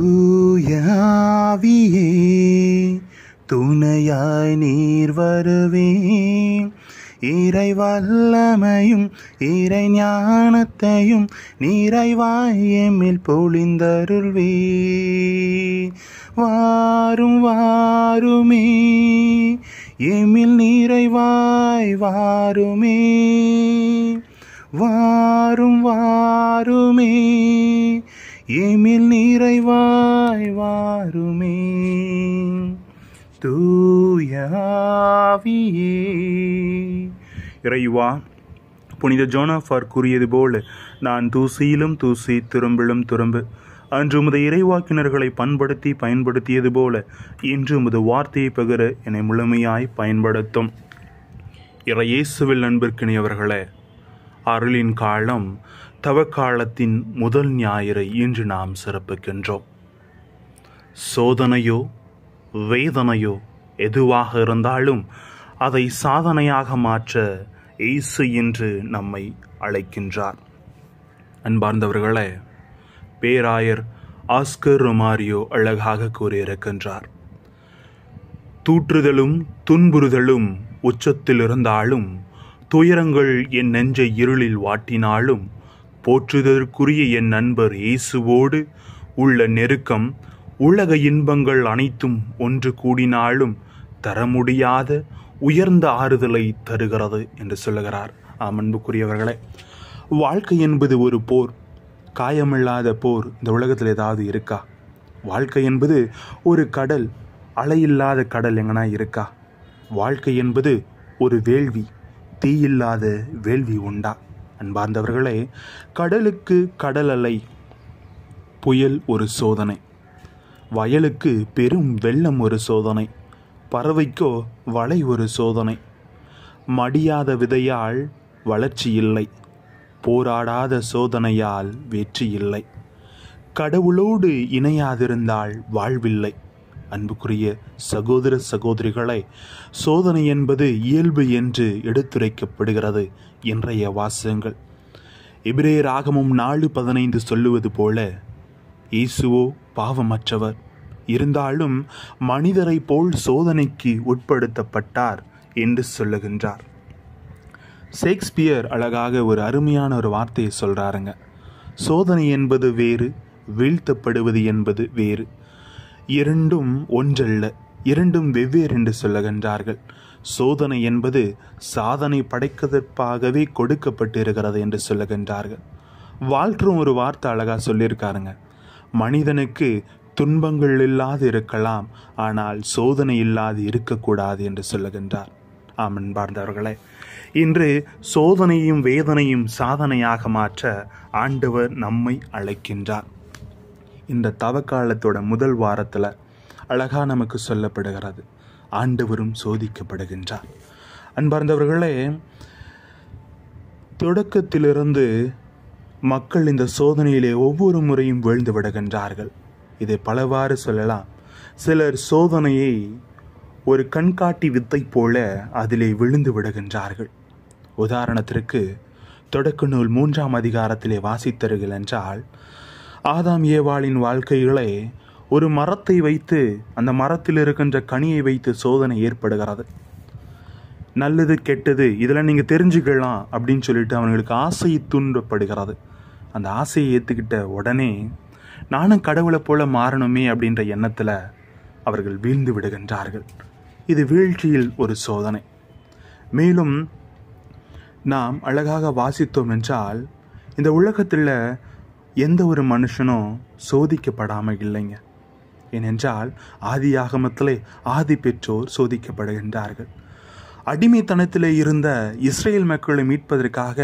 தூயாவியே துணையாய் நீர் வருவேன் இறை வல்லமையும் இறை ஞானத்தையும் மேல் பொழிந்தருள்வே வாரும் வாருமே எமில் நீரைவாய் வாருமே வாரும் வாருமே ஏமில் நீரைவாய் வாருமே தூயாவியே இறைவா புனித ஜோனாஃபார் கூறியது போல நான் தூசியிலும் தூசி திரும்பிலும் திரும்பு அன்று முத இறைவாக்கினர்களை பண்படுத்தி பயன்படுத்தியது போல இன்று முத வார்த்தையை பகிர என்னை முழுமையாய் பயன்படுத்தும் இறையேசுவில் நண்பிற்கினியவர்களே அருளின் காலம் தவக்காலத்தின் முதல் ஞாயிறை இன்று நாம் சிறப்பிக்கின்றோம் சோதனையோ வேதனையோ எதுவாக இருந்தாலும் அதை சாதனையாக மாற்ற இயேசு இன்று நம்மை அழைக்கின்றார் அன்பார்ந்தவர்களே பேராயர் ஆஸ்கர் ரொமாரியோ அழகாக கூறியிருக்கின்றார் தூற்றுதலும் துன்புறுதலும் உச்சத்தில் இருந்தாலும் துயரங்கள் என் நெஞ்சை இருளில் வாட்டினாலும் போற்றுதற்குரிய என் நண்பர் இயேசுவோடு உள்ள நெருக்கம் உலக இன்பங்கள் அனைத்தும் ஒன்று கூடினாலும் தர முடியாத உயர்ந்த ஆறுதலை தருகிறது என்று சொல்லுகிறார் ஆம் அன்புக்குரியவர்களே வாழ்க்கை என்பது ஒரு போர் காயமில்லாத போர் இந்த உலகத்தில் ஏதாவது இருக்கா வாழ்க்கை என்பது ஒரு கடல் அலையில்லாத கடல் எங்கனா இருக்கா வாழ்க்கை என்பது ஒரு வேள்வி தீயில்லாத வேள்வி உண்டா அன்பார்ந்தவர்களே கடலுக்கு கடல் அலை புயல் ஒரு சோதனை வயலுக்கு பெரும் வெள்ளம் ஒரு சோதனை பறவைக்கோ வலை ஒரு சோதனை மடியாத விதையால் வளர்ச்சி இல்லை போராடாத சோதனையால் வெற்றி இல்லை கடவுளோடு இணையாதிருந்தால் வாழ்வில்லை அன்புக்குரிய சகோதர சகோதரிகளை சோதனை என்பது இயல்பு என்று எடுத்துரைக்கப்படுகிறது இன்றைய வாசகங்கள் இபிரே ராகமும் நாலு பதினைந்து சொல்லுவது போல இயேசுவோ பாவமற்றவர் இருந்தாலும் மனிதரை போல் சோதனைக்கு உட்படுத்தப்பட்டார் என்று சொல்லுகின்றார் ஷேக்ஸ்பியர் அழகாக ஒரு அருமையான ஒரு வார்த்தையை சொல்கிறாருங்க சோதனை என்பது வேறு வீழ்த்தப்படுவது என்பது வேறு இரண்டும் ஒன்றல்ல இரண்டும் வெவ்வேறு என்று சொல்லுகின்றார்கள் சோதனை என்பது சாதனை படைக்கதற்காகவே கொடுக்கப்பட்டிருக்கிறது என்று சொல்லுகின்றார்கள் வாழ்ற்றும் ஒரு வார்த்தை அழகாக சொல்லியிருக்காருங்க மனிதனுக்கு துன்பங்கள் இல்லாது இருக்கலாம் ஆனால் சோதனை இல்லாது இருக்கக்கூடாது என்று சொல்லுகின்றார் ஆமன் பார்ந்தவர்களே இன்று சோதனையும் வேதனையும் சாதனையாக மாற்ற ஆண்டவர் நம்மை அழைக்கின்றார் இந்த தவக்காலத்தோட முதல் வாரத்தில் அழகாக நமக்கு சொல்லப்படுகிறது ஆண்டவரும் சோதிக்கப்படுகின்றார் அன்பார்ந்தவர்களே தொடக்கத்திலிருந்து மக்கள் இந்த சோதனையிலே ஒவ்வொரு முறையும் வீழ்ந்து விடுகின்றார்கள் இதை பலவாறு சொல்லலாம் சிலர் சோதனையை ஒரு கண்காட்டி வித்தை போல அதிலே விழுந்து விடுகின்றார்கள் உதாரணத்திற்கு தொடக்க நூல் மூன்றாம் அதிகாரத்திலே வாசித்தருகள் என்றால் ஆதாம் ஏவாளின் வாழ்க்கைகளை ஒரு மரத்தை வைத்து அந்த மரத்தில் இருக்கின்ற கனியை வைத்து சோதனை ஏற்படுகிறது நல்லது கெட்டது இதெல்லாம் நீங்கள் தெரிஞ்சுக்கலாம் அப்படின்னு சொல்லிட்டு அவங்களுக்கு ஆசை தூண்டப்படுகிறது அந்த ஆசையை ஏற்றுக்கிட்ட உடனே நானும் கடவுளை போல மாறணுமே அப்படின்ற எண்ணத்தில் அவர்கள் வீழ்ந்து விடுகின்றார்கள் இது வீழ்ச்சியில் ஒரு சோதனை மேலும் நாம் அழகாக வாசித்தோம் என்றால் இந்த உலகத்தில் எந்த ஒரு மனுஷனும் சோதிக்கப்படாமல் இல்லைங்க ஏனென்றால் ஆதி ஆகமத்திலே ஆதி பெற்றோர் சோதிக்கப்படுகின்றார்கள் அடிமைத்தனத்திலே இருந்த இஸ்ரேல் மக்களை மீட்பதற்காக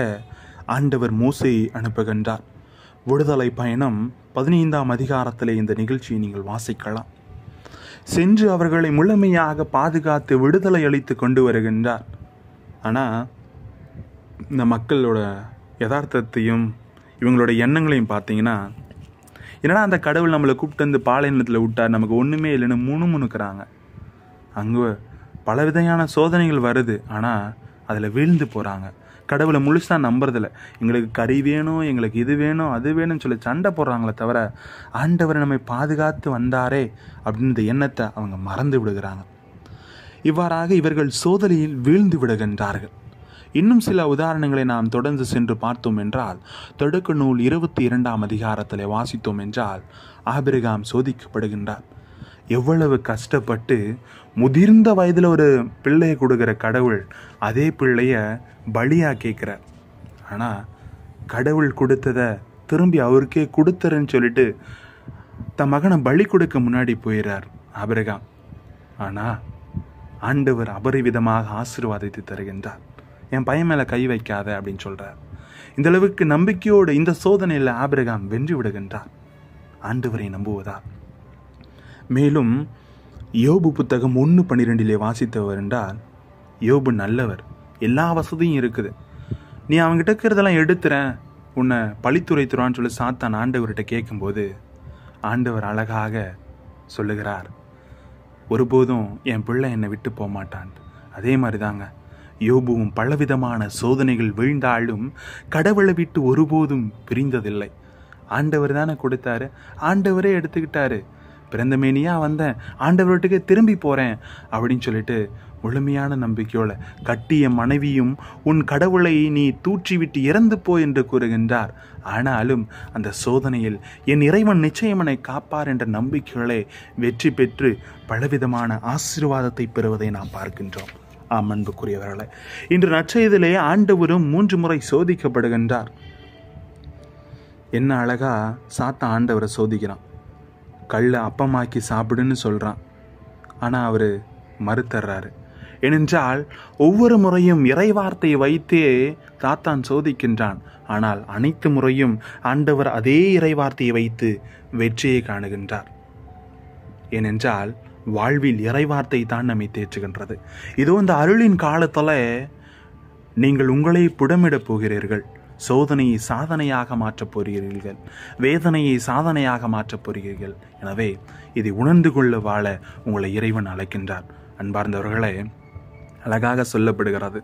ஆண்டவர் மூசை அனுப்புகின்றார் விடுதலை பயணம் பதினைந்தாம் அதிகாரத்திலே இந்த நிகழ்ச்சியை நீங்கள் வாசிக்கலாம் சென்று அவர்களை முழுமையாக பாதுகாத்து விடுதலை அளித்து கொண்டு வருகின்றார் ஆனால் இந்த மக்களோட யதார்த்தத்தையும் இவங்களோட எண்ணங்களையும் பார்த்தீங்கன்னா என்னடா அந்த கடவுள் நம்மளை கூப்பிட்டு வந்து பாலைநிலத்தில் விட்டார் நமக்கு ஒன்றுமே இல்லைன்னு முணு முணுக்கிறாங்க அங்கே விதையான சோதனைகள் வருது ஆனால் அதில் வீழ்ந்து போகிறாங்க கடவுளை முழுசாக நம்புறதில்ல எங்களுக்கு கறி வேணும் எங்களுக்கு இது வேணும் அது வேணும்னு சொல்லி சண்டை போடுறாங்களே தவிர ஆண்டவர் நம்மை பாதுகாத்து வந்தாரே அப்படின்ற எண்ணத்தை அவங்க மறந்து விடுகிறாங்க இவ்வாறாக இவர்கள் சோதனையில் வீழ்ந்து விடுகின்றார்கள் இன்னும் சில உதாரணங்களை நாம் தொடர்ந்து சென்று பார்த்தோம் என்றால் தொடக்க நூல் இருபத்தி இரண்டாம் அதிகாரத்தில் வாசித்தோம் என்றால் ஆபிரகாம் சோதிக்கப்படுகின்றார் எவ்வளவு கஷ்டப்பட்டு முதிர்ந்த வயதில் ஒரு பிள்ளையை கொடுக்குற கடவுள் அதே பிள்ளைய பலியாக கேட்குறார் ஆனால் கடவுள் கொடுத்ததை திரும்பி அவருக்கே கொடுத்துறேன்னு சொல்லிட்டு தன் மகனை பலி கொடுக்க முன்னாடி போயிடுறார் ஆபிரகாம் ஆனால் ஆண்டவர் அபரிவிதமாக ஆசீர்வாதத்தை தருகின்றார் என் பையன் மேலே கை வைக்காத அப்படின்னு சொல்கிறார் இந்தளவுக்கு நம்பிக்கையோடு இந்த சோதனையில் ஆபிரகாம் வென்று விடுகின்றார் ஆண்டவரை நம்புவதா மேலும் யோபு புத்தகம் ஒன்று பன்னிரெண்டிலே வாசித்தவர் என்றால் யோபு நல்லவர் எல்லா வசதியும் இருக்குது நீ அவங்ககிட்ட இருக்கிறதெல்லாம் எடுத்துறேன் உன்னை பழித்துரைத்துறான்னு சொல்லி சாத்தான் ஆண்டவர்கிட்ட கேட்கும்போது ஆண்டவர் அழகாக சொல்லுகிறார் ஒருபோதும் என் பிள்ளை என்னை விட்டு போக மாட்டான் அதே மாதிரி தாங்க யோபுவும் பலவிதமான சோதனைகள் வீழ்ந்தாலும் கடவுளை விட்டு ஒருபோதும் பிரிந்ததில்லை ஆண்டவர் தானே கொடுத்தாரு ஆண்டவரே எடுத்துக்கிட்டாரு பிறந்த வந்தேன் ஆண்டவர்கிட்டக்கே திரும்பி போகிறேன் அப்படின்னு சொல்லிட்டு முழுமையான நம்பிக்கையோட கட்டிய மனைவியும் உன் கடவுளை நீ தூற்றிவிட்டு இறந்து போ என்று கூறுகின்றார் ஆனாலும் அந்த சோதனையில் என் இறைவன் நிச்சயமனை காப்பார் என்ற நம்பிக்கையோட வெற்றி பெற்று பலவிதமான ஆசீர்வாதத்தை பெறுவதை நாம் பார்க்கின்றோம் ஆம் அன்புக்குரியவர்களே இன்று நற்செய்திலே ஆண்டவரும் மூன்று முறை சோதிக்கப்படுகின்றார் என்ன அழகா சாத்த ஆண்டவரை சோதிக்கிறான் கல்லை அப்பமாக்கி சாப்பிடுன்னு சொல்கிறான் ஆனால் அவர் மறுத்தர்றாரு ஏனென்றால் ஒவ்வொரு முறையும் இறைவார்த்தை வைத்தே தாத்தான் சோதிக்கின்றான் ஆனால் அனைத்து முறையும் ஆண்டவர் அதே இறைவார்த்தையை வைத்து வெற்றியை காணுகின்றார் ஏனென்றால் வாழ்வில் இறைவார்த்தை தான் நம்மை தேற்றுகின்றது இது வந்து அருளின் காலத்தில் நீங்கள் உங்களை புடமிடப் போகிறீர்கள் சோதனையை சாதனையாக மாற்றப் போகிறீர்கள் வேதனையை சாதனையாக மாற்றப் போகிறீர்கள் எனவே இதை உணர்ந்து கொள்ள வாழ உங்களை இறைவன் அழைக்கின்றார் அன்பார்ந்தவர்களே அழகாக சொல்லப்படுகிறது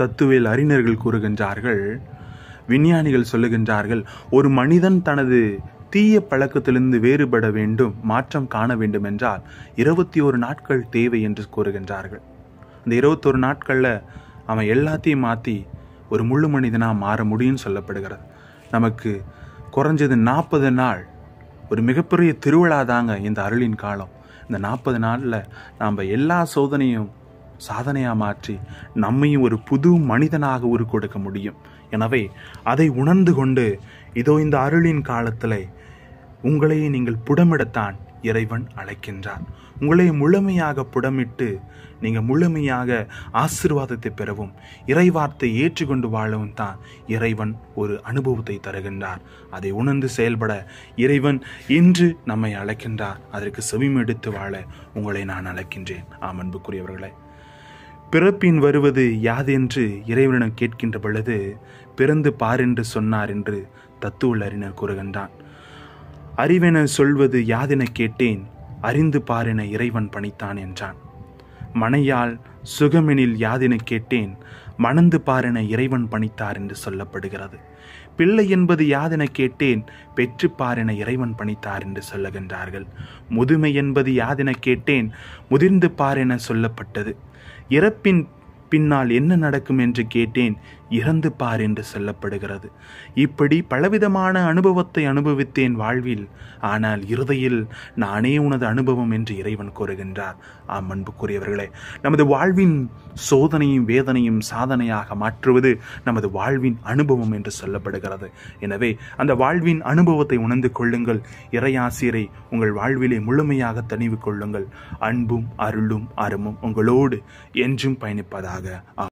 தத்துவில் அறிஞர்கள் கூறுகின்றார்கள் விஞ்ஞானிகள் சொல்லுகின்றார்கள் ஒரு மனிதன் தனது தீய பழக்கத்திலிருந்து வேறுபட வேண்டும் மாற்றம் காண வேண்டும் என்றால் இருபத்தி ஒரு நாட்கள் தேவை என்று கூறுகின்றார்கள் அந்த இருபத்தொரு நாட்களில் அவன் எல்லாத்தையும் மாற்றி ஒரு முழு மனிதனாக மாற முடியும்னு சொல்லப்படுகிறது நமக்கு குறைஞ்சது நாற்பது நாள் ஒரு மிகப்பெரிய திருவிழா தாங்க இந்த அருளின் காலம் இந்த நாற்பது நாளில் நாம் எல்லா சோதனையும் சாதனையாக மாற்றி நம்மையும் ஒரு புது மனிதனாக உருக்கொடுக்க முடியும் எனவே அதை உணர்ந்து கொண்டு இதோ இந்த அருளின் காலத்தில் உங்களையே நீங்கள் புடமிடத்தான் இறைவன் அழைக்கின்றார் உங்களை முழுமையாக புடமிட்டு நீங்கள் முழுமையாக ஆசிர்வாதத்தை பெறவும் இறைவார்த்தை ஏற்றுக்கொண்டு வாழவும் தான் இறைவன் ஒரு அனுபவத்தை தருகின்றார் அதை உணர்ந்து செயல்பட இறைவன் இன்று நம்மை அழைக்கின்றார் அதற்கு செவிமெடுத்து வாழ உங்களை நான் அழைக்கின்றேன் ஆம் அன்புக்குரியவர்களே பிறப்பின் வருவது யாதென்று இறைவனிடம் கேட்கின்ற பொழுது பிறந்து பார் என்று சொன்னார் என்று தத்துவ அறிஞர் கூறுகின்றான் அறிவென சொல்வது யாதென கேட்டேன் அறிந்து பாரென இறைவன் பணித்தான் என்றான் மனையால் சுகமெனில் யாதென கேட்டேன் மணந்து பாரென இறைவன் பணித்தார் என்று சொல்லப்படுகிறது பிள்ளை என்பது யாதென கேட்டேன் பெற்று பாரென இறைவன் பணித்தார் என்று சொல்லுகின்றார்கள் முதுமை என்பது யாதென கேட்டேன் முதிர்ந்து பாரென சொல்லப்பட்டது இறப்பின் பின்னால் என்ன நடக்கும் என்று கேட்டேன் இறந்து பார் என்று சொல்லப்படுகிறது இப்படி பலவிதமான அனுபவத்தை அனுபவித்தேன் வாழ்வில் ஆனால் இருதையில் நானே உனது அனுபவம் என்று இறைவன் கூறுகின்றார் ஆம் அன்புக்குரியவர்களே நமது வாழ்வின் சோதனையும் வேதனையும் சாதனையாக மாற்றுவது நமது வாழ்வின் அனுபவம் என்று சொல்லப்படுகிறது எனவே அந்த வாழ்வின் அனுபவத்தை உணர்ந்து கொள்ளுங்கள் இறையாசிரை உங்கள் வாழ்விலே முழுமையாக தணிவு கொள்ளுங்கள் அன்பும் அருளும் அருமும் உங்களோடு என்றும் பயணிப்பதாக